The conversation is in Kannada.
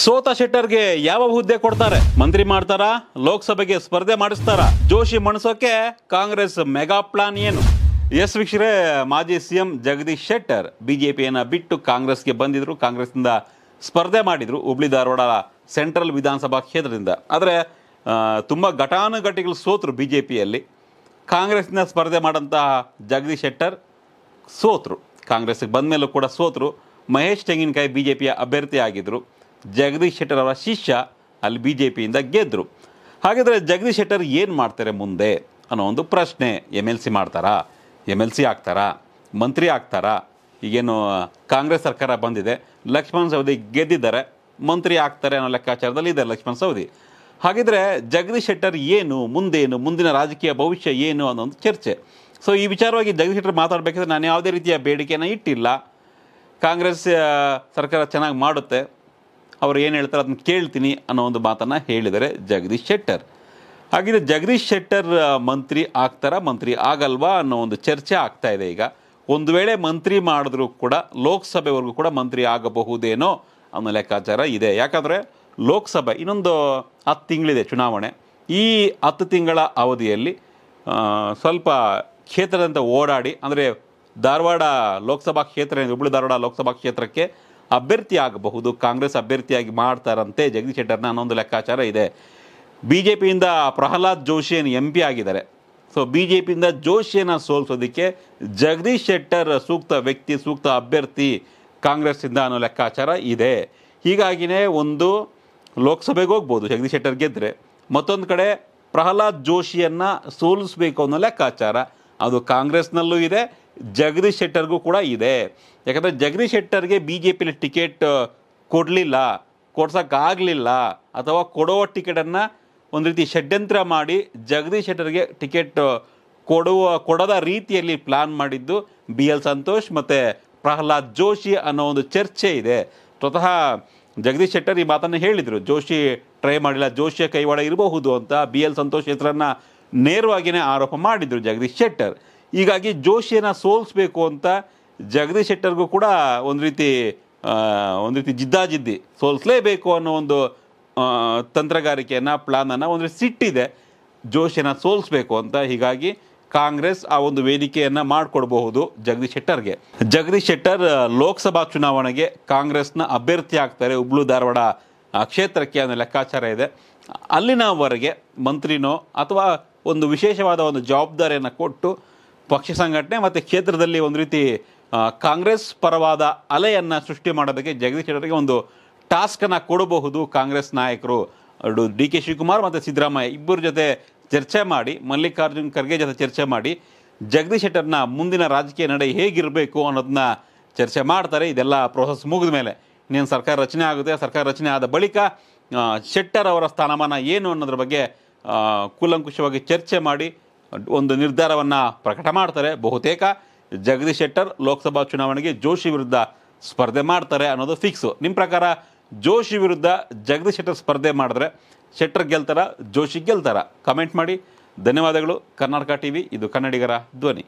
ಸೋತ ಶೆಟ್ಟರ್ಗೆ ಯಾವ ಹುದ್ದೆ ಕೊಡ್ತಾರೆ ಮಂತ್ರಿ ಮಾಡ್ತಾರಾ ಲೋಕಸಭೆಗೆ ಸ್ಪರ್ಧೆ ಮಾಡಿಸ್ತಾರ ಜೋಶಿ ಮಣಿಸೋಕೆ ಕಾಂಗ್ರೆಸ್ ಮೆಗಾ ಪ್ಲಾನ್ ಏನು ಎಸ್ ವೀಕ್ಷರೇ ಮಾಜಿ ಸಿಎಂ ಜಗದೀಶ್ ಶೆಟ್ಟರ್ ಬಿಜೆಪಿಯನ್ನು ಬಿಟ್ಟು ಕಾಂಗ್ರೆಸ್ಗೆ ಬಂದಿದ್ರು ಕಾಂಗ್ರೆಸ್ನಿಂದ ಸ್ಪರ್ಧೆ ಮಾಡಿದರು ಹುಬ್ಳಿ ಧಾರವಾಡ ಸೆಂಟ್ರಲ್ ವಿಧಾನಸಭಾ ಕ್ಷೇತ್ರದಿಂದ ಆದರೆ ತುಂಬ ಘಟಾನುಘಟಿಗಳು ಸೋತರು ಬಿ ಜೆ ಪಿಯಲ್ಲಿ ಕಾಂಗ್ರೆಸ್ನ ಸ್ಪರ್ಧೆ ಮಾಡಂತಹ ಜಗದೀಶ್ ಶೆಟ್ಟರ್ ಸೋತರು ಕಾಂಗ್ರೆಸ್ಗೆ ಬಂದ ಮೇಲೂ ಕೂಡ ಸೋತರು ಮಹೇಶ್ ತೆಂಗಿನಕಾಯಿ ಬಿಜೆಪಿಯ ಅಭ್ಯರ್ಥಿ ಆಗಿದ್ರು ಜಗದೀಶ್ ಶೆಟ್ಟರ್ ಅವರ ಶಿಷ್ಯ ಅಲ್ಲಿ ಬಿ ಜೆ ಪಿಯಿಂದ ಗೆದ್ದರು ಹಾಗಿದ್ರೆ ಜಗದೀಶ್ ಶೆಟ್ಟರ್ ಏನು ಮಾಡ್ತಾರೆ ಮುಂದೆ ಅನ್ನೋ ಒಂದು ಪ್ರಶ್ನೆ ಎಮ್ ಎಲ್ ಸಿ ಮಾಡ್ತಾರಾ ಎಮ್ ಎಲ್ ಸಿ ಆಗ್ತಾರಾ ಮಂತ್ರಿ ಆಗ್ತಾರಾ ಈಗೇನು ಕಾಂಗ್ರೆಸ್ ಸರ್ಕಾರ ಬಂದಿದೆ ಲಕ್ಷ್ಮಣ್ ಸವದಿ ಗೆದ್ದಿದ್ದಾರೆ ಮಂತ್ರಿ ಆಗ್ತಾರೆ ಅನ್ನೋ ಲೆಕ್ಕಾಚಾರದಲ್ಲಿ ಇದೆ ಲಕ್ಷ್ಮಣ್ ಸವದಿ ಹಾಗಿದ್ರೆ ಜಗದೀಶ್ ಶೆಟ್ಟರ್ ಏನು ಮುಂದೇನು ಮುಂದಿನ ರಾಜಕೀಯ ಭವಿಷ್ಯ ಏನು ಅನ್ನೋ ಒಂದು ಚರ್ಚೆ ಸೊ ಈ ವಿಚಾರವಾಗಿ ಜಗದೀಶ್ ಶೆಟ್ಟರ್ ಮಾತಾಡಬೇಕಿದ್ರೆ ನಾನು ಯಾವುದೇ ರೀತಿಯ ಬೇಡಿಕೆಯನ್ನು ಇಟ್ಟಿಲ್ಲ ಕಾಂಗ್ರೆಸ್ ಸರ್ಕಾರ ಚೆನ್ನಾಗಿ ಮಾಡುತ್ತೆ ಅವ್ರು ಏನು ಹೇಳ್ತಾರೆ ಅದನ್ನ ಕೇಳ್ತೀನಿ ಅನ್ನೋ ಒಂದು ಮಾತನ್ನು ಹೇಳಿದರೆ ಜಗದೀಶ್ ಶೆಟ್ಟರ್ ಹಾಗಿದ್ರೆ ಜಗದೀಶ್ ಶೆಟ್ಟರ್ ಮಂತ್ರಿ ಆಗ್ತಾರ ಮಂತ್ರಿ ಆಗಲ್ವಾ ಅನ್ನೋ ಒಂದು ಚರ್ಚೆ ಆಗ್ತಾ ಇದೆ ಈಗ ಒಂದು ವೇಳೆ ಮಂತ್ರಿ ಮಾಡಿದ್ರೂ ಕೂಡ ಲೋಕಸಭೆವರೆಗೂ ಕೂಡ ಮಂತ್ರಿ ಆಗಬಹುದೇನೋ ಅನ್ನೋ ಲೆಕ್ಕಾಚಾರ ಇದೆ ಯಾಕಂದರೆ ಲೋಕಸಭೆ ಇನ್ನೊಂದು ಹತ್ತು ತಿಂಗಳಿದೆ ಚುನಾವಣೆ ಈ ಹತ್ತು ತಿಂಗಳ ಅವಧಿಯಲ್ಲಿ ಸ್ವಲ್ಪ ಕ್ಷೇತ್ರದಂತೆ ಓಡಾಡಿ ಅಂದರೆ ಧಾರವಾಡ ಲೋಕಸಭಾ ಕ್ಷೇತ್ರ ಹುಬ್ಬಳ್ಳಿ ಧಾರವಾಡ ಲೋಕಸಭಾ ಕ್ಷೇತ್ರಕ್ಕೆ ಅಭ್ಯರ್ಥಿ ಆಗಬಹುದು ಕಾಂಗ್ರೆಸ್ ಅಭ್ಯರ್ಥಿಯಾಗಿ ಮಾಡ್ತಾರಂತೆ ಜಗದೀಶ್ ಶೆಟ್ಟರ್ನ ಅನ್ನೊಂದು ಲೆಕ್ಕಾಚಾರ ಇದೆ ಬಿ ಜೆ ಪಿಯಿಂದ ಪ್ರಹ್ಲಾದ್ ಜೋಶಿಯನ್ನು ಎಂ ಪಿ ಆಗಿದ್ದಾರೆ ಸೊ ಬಿ ಜೆ ಪಿಯಿಂದ ಜೋಶಿಯನ್ನು ಸೋಲಿಸೋದಕ್ಕೆ ಜಗದೀಶ್ ಶೆಟ್ಟರ್ ಸೂಕ್ತ ವ್ಯಕ್ತಿ ಸೂಕ್ತ ಅಭ್ಯರ್ಥಿ ಕಾಂಗ್ರೆಸ್ಸಿಂದ ಅನ್ನೋ ಲೆಕ್ಕಾಚಾರ ಇದೆ ಹೀಗಾಗಿಯೇ ಒಂದು ಲೋಕಸಭೆಗೆ ಹೋಗ್ಬೋದು ಜಗದೀಶ್ ಶೆಟ್ಟರ್ ಗೆದ್ದರೆ ಮತ್ತೊಂದು ಕಡೆ ಪ್ರಹ್ಲಾದ್ ಜೋಶಿಯನ್ನು ಸೋಲಿಸ್ಬೇಕು ಅನ್ನೋ ಲೆಕ್ಕಾಚಾರ ಅದು ಕಾಂಗ್ರೆಸ್ನಲ್ಲೂ ಇದೆ ಜಗದೀಶ್ ಶೆಟ್ಟರ್ಗೂ ಕೂಡ ಇದೆ ಯಾಕಂದರೆ ಜಗದೀಶ್ ಶೆಟ್ಟರ್ಗೆ ಬಿ ಜೆ ಪಿಲಿ ಟಿಕೆಟ್ ಕೊಡಲಿಲ್ಲ ಕೊಡ್ಸೋಕ್ಕಾಗಲಿಲ್ಲ ಅಥವಾ ಕೊಡುವ ಟಿಕೆಟನ್ನು ಒಂದು ರೀತಿ ಷಡ್ಯಂತ್ರ ಮಾಡಿ ಜಗದೀಶ್ ಶೆಟ್ಟರ್ಗೆ ಟಿಕೆಟ್ ಕೊಡುವ ಕೊಡದ ರೀತಿಯಲ್ಲಿ ಪ್ಲ್ಯಾನ್ ಮಾಡಿದ್ದು ಬಿ ಎಲ್ ಸಂತೋಷ್ ಮತ್ತು ಪ್ರಹ್ಲಾದ್ ಜೋಶಿ ಅನ್ನೋ ಒಂದು ಚರ್ಚೆ ಇದೆ ಸ್ವತಃ ಜಗದೀಶ್ ಶೆಟ್ಟರ್ ಈ ಮಾತನ್ನು ಹೇಳಿದರು ಜೋಶಿ ಟ್ರೈ ಮಾಡಿಲ್ಲ ಜೋಶಿಯ ಕೈವಾಡ ಇರಬಹುದು ಅಂತ ಬಿ ಎಲ್ ಸಂತೋಷ್ ಹೆಸರನ್ನು ನೇರವಾಗಿಯೇ ಆರೋಪ ಮಾಡಿದರು ಜಗದೀಶ್ ಶೆಟ್ಟರ್ ಹೀಗಾಗಿ ಜೋಶಿಯನ್ನು ಸೋಲಿಸ್ಬೇಕು ಅಂತ ಜಗದೀಶ್ ಶೆಟ್ಟರ್ಗೂ ಕೂಡ ಒಂದು ರೀತಿ ಒಂದು ರೀತಿ ಜಿದ್ದಾಜಿದ್ದಿ ಸೋಲಿಸಲೇಬೇಕು ಅನ್ನೋ ಒಂದು ತಂತ್ರಗಾರಿಕೆಯನ್ನು ಪ್ಲಾನನ್ನು ಒಂದು ರೀತಿ ಸಿಟ್ಟಿದೆ ಜೋಶಿಯನ್ನು ಸೋಲಿಸ್ಬೇಕು ಅಂತ ಹೀಗಾಗಿ ಕಾಂಗ್ರೆಸ್ ಆ ಒಂದು ವೇದಿಕೆಯನ್ನು ಮಾಡಿಕೊಡಬಹುದು ಜಗದೀಶ್ ಶೆಟ್ಟರ್ಗೆ ಜಗದೀಶ್ ಶೆಟ್ಟರ್ ಲೋಕಸಭಾ ಚುನಾವಣೆಗೆ ಕಾಂಗ್ರೆಸ್ನ ಅಭ್ಯರ್ಥಿ ಆಗ್ತಾರೆ ಹುಬ್ಳು ಧಾರವಾಡ ಕ್ಷೇತ್ರಕ್ಕೆ ಅನ್ನೋ ಲೆಕ್ಕಾಚಾರ ಇದೆ ಅಲ್ಲಿನವರೆಗೆ ಮಂತ್ರಿನೋ ಅಥವಾ ಒಂದು ವಿಶೇಷವಾದ ಒಂದು ಜವಾಬ್ದಾರಿಯನ್ನು ಕೊಟ್ಟು ಪಕ್ಷ ಸಂಘಟನೆ ಮತ್ತು ಕ್ಷೇತ್ರದಲ್ಲಿ ಒಂದು ರೀತಿ ಕಾಂಗ್ರೆಸ್ ಪರವಾದ ಅಲೆಯನ್ನು ಸೃಷ್ಟಿ ಮಾಡೋದಕ್ಕೆ ಜಗದೀಶ್ ಶೆಟ್ಟರ್ಗೆ ಒಂದು ಟಾಸ್ಕನ್ನು ಕೊಡಬಹುದು ಕಾಂಗ್ರೆಸ್ ನಾಯಕರು ಡಿ ಕೆ ಶಿವಕುಮಾರ್ ಮತ್ತು ಸಿದ್ದರಾಮಯ್ಯ ಇಬ್ಬರ ಜೊತೆ ಚರ್ಚೆ ಮಾಡಿ ಮಲ್ಲಿಕಾರ್ಜುನ್ ಖರ್ಗೆ ಜೊತೆ ಚರ್ಚೆ ಮಾಡಿ ಜಗದೀಶ್ ಶೆಟ್ಟರ್ನ ಮುಂದಿನ ರಾಜಕೀಯ ನಡೆ ಹೇಗಿರಬೇಕು ಅನ್ನೋದನ್ನ ಚರ್ಚೆ ಮಾಡ್ತಾರೆ ಇದೆಲ್ಲ ಪ್ರೊಸೆಸ್ ಮುಗಿದ ಮೇಲೆ ಇನ್ನೇನು ಸರ್ಕಾರ ರಚನೆ ಆಗುತ್ತೆ ಸರ್ಕಾರ ರಚನೆ ಆದ ಬಳಿಕ ಶೆಟ್ಟರ್ ಅವರ ಸ್ಥಾನಮಾನ ಏನು ಅನ್ನೋದ್ರ ಬಗ್ಗೆ ಕೂಲಂಕುಷವಾಗಿ ಚರ್ಚೆ ಮಾಡಿ ಒಂದು ನಿರ್ಧಾರವನ್ನು ಪ್ರಕಟ ಮಾಡ್ತಾರೆ ಬಹುತೇಕ ಜಗದೀಶ್ ಶೆಟ್ಟರ್ ಲೋಕಸಭಾ ಚುನಾವಣೆಗೆ ಜೋಶಿ ವಿರುದ್ಧ ಸ್ಪರ್ಧೆ ಮಾಡ್ತಾರೆ ಅನ್ನೋದು ಫಿಕ್ಸು ನಿಮ್ಮ ಪ್ರಕಾರ ಜೋಶಿ ವಿರುದ್ಧ ಜಗದೀಶ್ ಶೆಟ್ಟರ್ ಸ್ಪರ್ಧೆ ಮಾಡಿದ್ರೆ ಶೆಟ್ಟರ್ ಗೆಲ್ತಾರ ಜೋಶಿ ಗೆಲ್ತಾರ ಕಮೆಂಟ್ ಮಾಡಿ ಧನ್ಯವಾದಗಳು ಕರ್ನಾಟಕ ಟಿ ವಿ ಇದು ಕನ್ನಡಿಗರ ಧ್ವನಿ